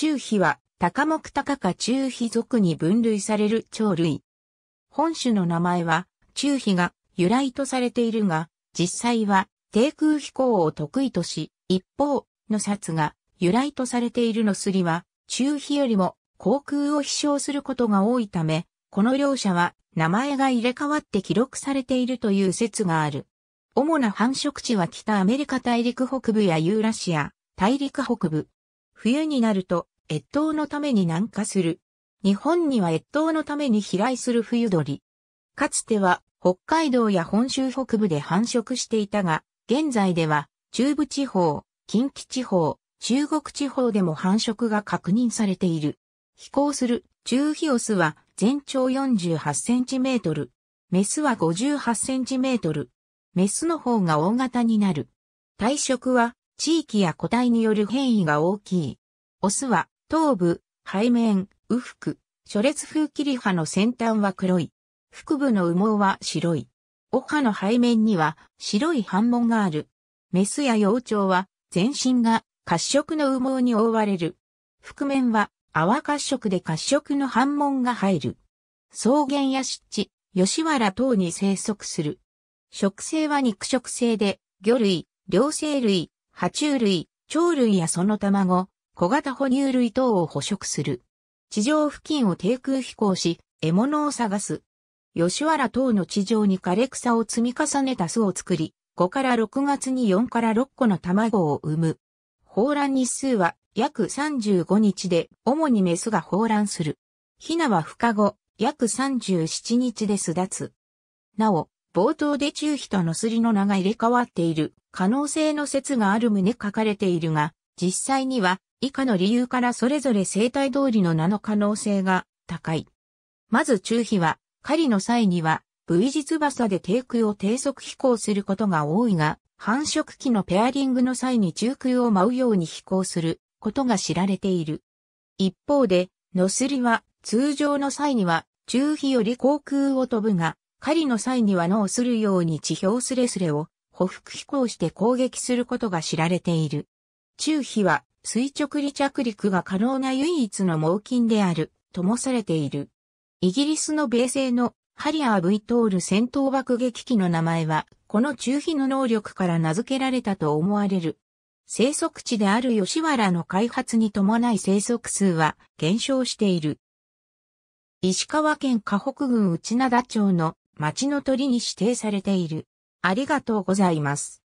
中皮は、高木高か中皮属に分類される鳥類。本種の名前は、中皮が由来とされているが、実際は、低空飛行を得意とし、一方、の札が由来とされているのすりは、中飛よりも航空を飛翔することが多いため、この両者は名前が入れ替わって記録されているという説がある。主な繁殖地は北アメリカ大陸北部やユーラシア、大陸北部、冬になると越冬のために南下する。日本には越冬のために飛来する冬鳥。かつては北海道や本州北部で繁殖していたが、現在では中部地方、近畿地方、中国地方でも繁殖が確認されている。飛行する中ヒオスは全長48センチメートル。メスは58センチメートル。メスの方が大型になる。体色は地域や個体による変異が大きい。オスは、頭部、背面、右腹、初列風切り葉の先端は黒い。腹部の羽毛は白い。尾葉の背面には白い斑紋がある。メスや幼鳥は全身が褐色の羽毛に覆われる。腹面は泡褐色で褐色の斑紋が入る。草原や湿地、吉原等に生息する。食性は肉食性で、魚類、両生類、爬虫類、鳥類やその卵、小型哺乳類等を捕食する。地上付近を低空飛行し、獲物を探す。吉原等の地上に枯れ草を積み重ねた巣を作り、5から6月に4から6個の卵を産む。放卵日数は約35日で、主にメスが放卵する。ヒナは孵化後、約37日で巣立つ。なお、冒頭で中飛とのすりの名が入れ替わっている可能性の説がある旨書かれているが、実際には以下の理由からそれぞれ生態通りの名の可能性が高い。まず中飛は、狩りの際には V 字翼で低空を低速飛行することが多いが、繁殖期のペアリングの際に中空を舞うように飛行することが知られている。一方で、ノスリは通常の際には中飛より航空を飛ぶが、狩りの際には脳するように地表スレスレを、歩服飛行して攻撃することが知られている。中飛は垂直離着陸が可能な唯一の猛禽である、ともされている。イギリスの米製のハリアー V トール戦闘爆撃機の名前は、この中飛の能力から名付けられたと思われる。生息地である吉原の開発に伴い生息数は減少している。石川県河北郡内灘町の町の鳥に指定されている。ありがとうございます。